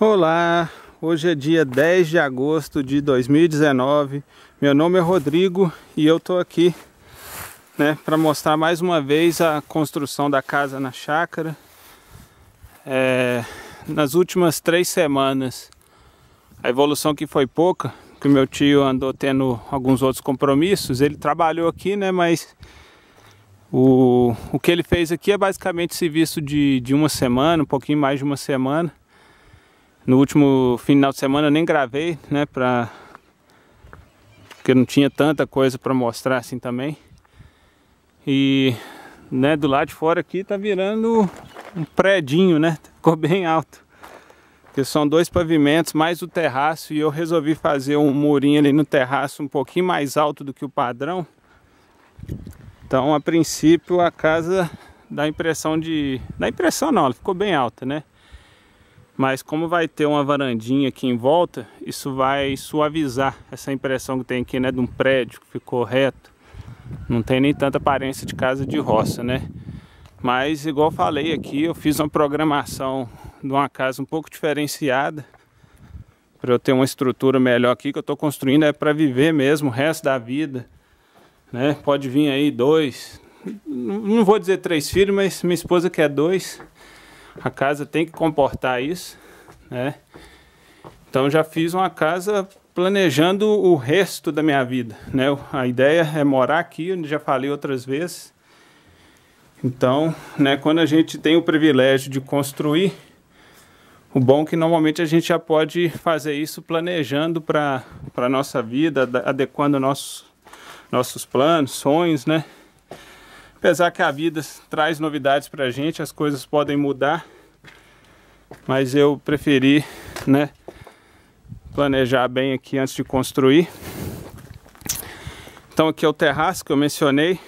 Olá, hoje é dia 10 de agosto de 2019. Meu nome é Rodrigo e eu tô aqui, né, para mostrar mais uma vez a construção da casa na chácara. É, nas últimas três semanas, a evolução que foi pouca, que meu tio andou tendo alguns outros compromissos. Ele trabalhou aqui, né, mas o, o que ele fez aqui é basicamente serviço de, de uma semana, um pouquinho mais de uma semana no último final de semana eu nem gravei, né? Pra... Porque não tinha tanta coisa para mostrar assim também. E né, do lado de fora aqui tá virando um predinho, né? Ficou bem alto. Porque são dois pavimentos, mais o terraço, e eu resolvi fazer um murinho ali no terraço um pouquinho mais alto do que o padrão. Então, a princípio, a casa dá impressão de... Dá impressão não, ela ficou bem alta, né? mas como vai ter uma varandinha aqui em volta, isso vai suavizar essa impressão que tem aqui, né, de um prédio que ficou reto. Não tem nem tanta aparência de casa de roça, né? Mas igual falei aqui, eu fiz uma programação de uma casa um pouco diferenciada para eu ter uma estrutura melhor aqui que eu estou construindo é para viver mesmo o resto da vida, né? Pode vir aí dois, não vou dizer três filhos, mas minha esposa quer dois. A casa tem que comportar isso, né? Então já fiz uma casa planejando o resto da minha vida, né? A ideia é morar aqui, já falei outras vezes. Então, né, quando a gente tem o privilégio de construir, o bom é que normalmente a gente já pode fazer isso planejando para a nossa vida, adequando nossos, nossos planos, sonhos, né? Apesar que a vida traz novidades para a gente, as coisas podem mudar, mas eu preferi, né, planejar bem aqui antes de construir. Então aqui é o terraço que eu mencionei,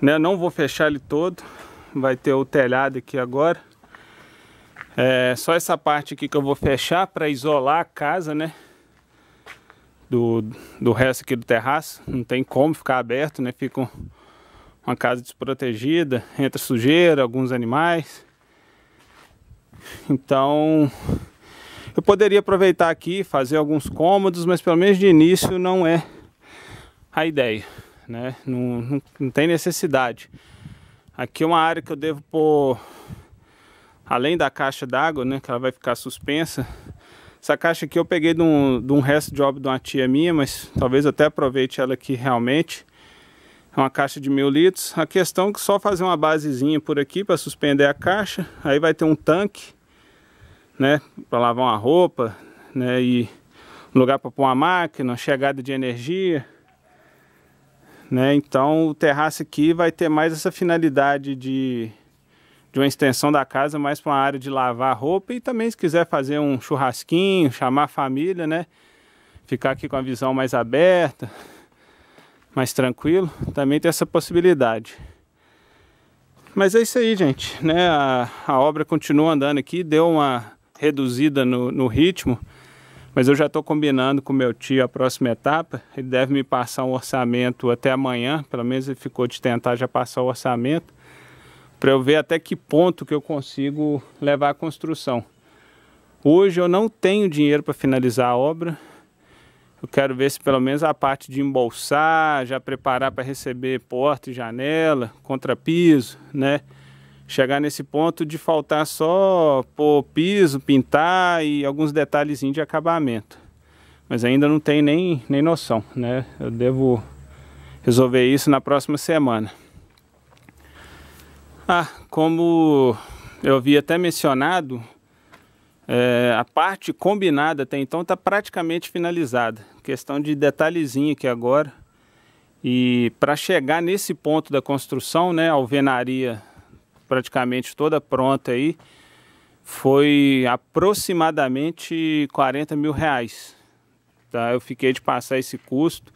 né, não vou fechar ele todo, vai ter o telhado aqui agora. É só essa parte aqui que eu vou fechar para isolar a casa, né, do, do resto aqui do terraço, não tem como ficar aberto, né, fica um uma casa desprotegida, entra sujeira, alguns animais. Então, eu poderia aproveitar aqui, fazer alguns cômodos, mas pelo menos de início não é a ideia, né? Não, não, não tem necessidade. Aqui é uma área que eu devo pôr, além da caixa d'água, né? Que ela vai ficar suspensa. Essa caixa aqui eu peguei de um, de um resto de obra de uma tia minha, mas talvez até aproveite ela aqui realmente é uma caixa de mil litros. A questão é que só fazer uma basezinha por aqui para suspender a caixa, aí vai ter um tanque, né, para lavar uma roupa, né, e um lugar para pôr uma máquina, chegada de energia, né? Então o terraço aqui vai ter mais essa finalidade de de uma extensão da casa mais para uma área de lavar roupa e também se quiser fazer um churrasquinho, chamar a família, né? Ficar aqui com a visão mais aberta, mais tranquilo, também tem essa possibilidade. Mas é isso aí, gente. Né? A, a obra continua andando aqui, deu uma reduzida no, no ritmo, mas eu já estou combinando com meu tio a próxima etapa. Ele deve me passar um orçamento até amanhã, pelo menos ele ficou de tentar já passar o orçamento, para eu ver até que ponto que eu consigo levar a construção. Hoje eu não tenho dinheiro para finalizar a obra, eu quero ver se pelo menos a parte de embolsar, já preparar para receber porta e janela, contrapiso, né? Chegar nesse ponto de faltar só pôr piso, pintar e alguns detalhezinhos de acabamento. Mas ainda não tem nem, nem noção, né? Eu devo resolver isso na próxima semana. Ah, como eu havia até mencionado, é, a parte combinada até então está praticamente finalizada. Questão de detalhezinho aqui agora. E para chegar nesse ponto da construção, né, alvenaria praticamente toda pronta aí, foi aproximadamente 40 mil reais. Tá? Eu fiquei de passar esse custo.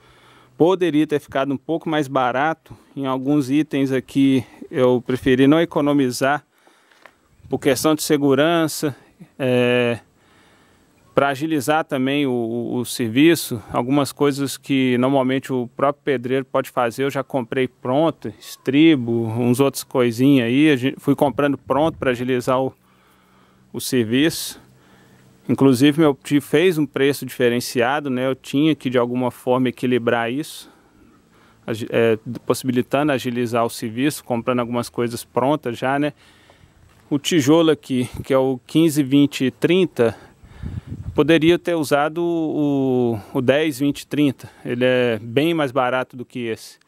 Poderia ter ficado um pouco mais barato. Em alguns itens aqui eu preferi não economizar por questão de segurança é, para agilizar também o, o, o, serviço, algumas coisas que normalmente o próprio pedreiro pode fazer, eu já comprei pronto, estribo, uns outros coisinhas aí, fui comprando pronto para agilizar o, o serviço. Inclusive meu tio fez um preço diferenciado, né? Eu tinha que de alguma forma equilibrar isso, é, possibilitando agilizar o serviço, comprando algumas coisas prontas já, né? o tijolo aqui, que é o 15, 20, 30, poderia ter usado o, o 10, 20, 30. Ele é bem mais barato do que esse.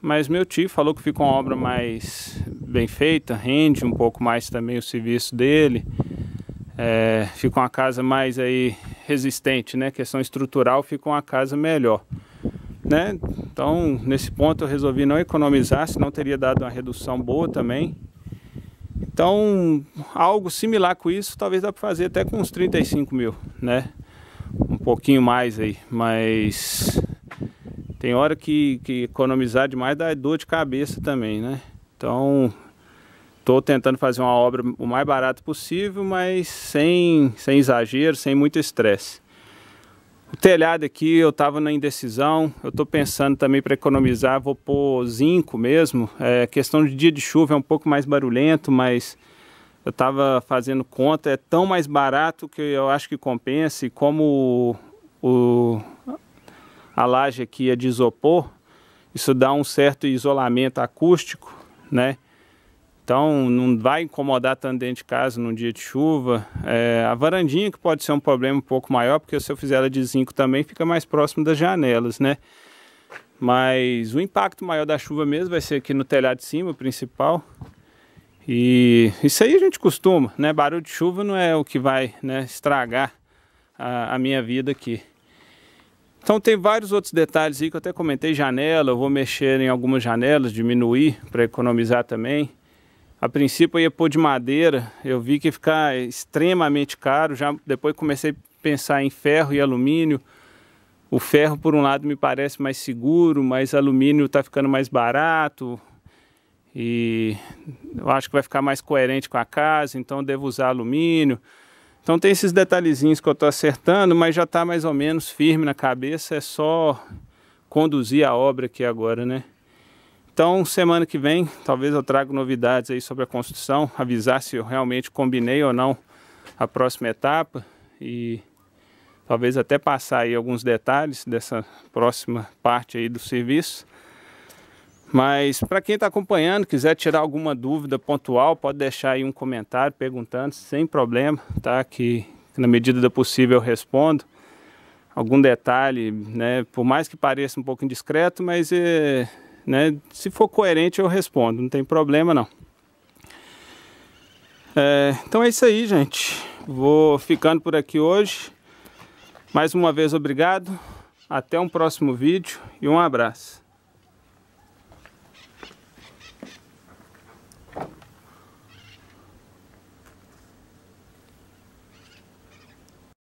Mas meu tio falou que fica uma obra mais bem feita, rende um pouco mais também o serviço dele. É, fica uma casa mais aí resistente, né? Questão estrutural, fica uma casa melhor, né? Então, nesse ponto eu resolvi não economizar, senão teria dado uma redução boa também. Então, algo similar com isso, talvez dá para fazer até com uns 35 mil, né? Um pouquinho mais aí, mas tem hora que, que economizar demais dá dor de cabeça também, né? Então, estou tentando fazer uma obra o mais barato possível, mas sem, sem exagero, sem muito estresse. O telhado aqui eu estava na indecisão, eu estou pensando também para economizar, vou pôr zinco mesmo. É, questão de dia de chuva é um pouco mais barulhento, mas eu estava fazendo conta, é tão mais barato que eu acho que compensa. E como o, o, a laje aqui é de isopor, isso dá um certo isolamento acústico, né? Então não vai incomodar tanto dentro de casa num dia de chuva. É, a varandinha que pode ser um problema um pouco maior, porque se eu fizer ela de zinco também fica mais próximo das janelas, né? Mas o impacto maior da chuva mesmo vai ser aqui no telhado de cima, principal. E isso aí a gente costuma, né? Barulho de chuva não é o que vai né, estragar a, a minha vida aqui. Então tem vários outros detalhes aí que eu até comentei, janela, eu vou mexer em algumas janelas, diminuir para economizar também. A princípio eu ia pôr de madeira, eu vi que ia ficar extremamente caro, já depois comecei a pensar em ferro e alumínio. O ferro por um lado me parece mais seguro, mas alumínio está ficando mais barato e eu acho que vai ficar mais coerente com a casa, então devo usar alumínio. Então tem esses detalhezinhos que eu estou acertando, mas já está mais ou menos firme na cabeça, é só conduzir a obra aqui agora, né? Então, semana que vem, talvez eu traga novidades aí sobre a construção, avisar se eu realmente combinei ou não a próxima etapa e talvez até passar aí alguns detalhes dessa próxima parte aí do serviço. Mas para quem está acompanhando, quiser tirar alguma dúvida pontual, pode deixar aí um comentário perguntando sem problema, tá? Que, na medida do possível eu respondo. Algum detalhe, né? Por mais que pareça um pouco indiscreto, mas é, né? Se for coerente, eu respondo, não tem problema não. É, então é isso aí, gente. Vou ficando por aqui hoje. Mais uma vez, obrigado. Até um próximo vídeo e um abraço.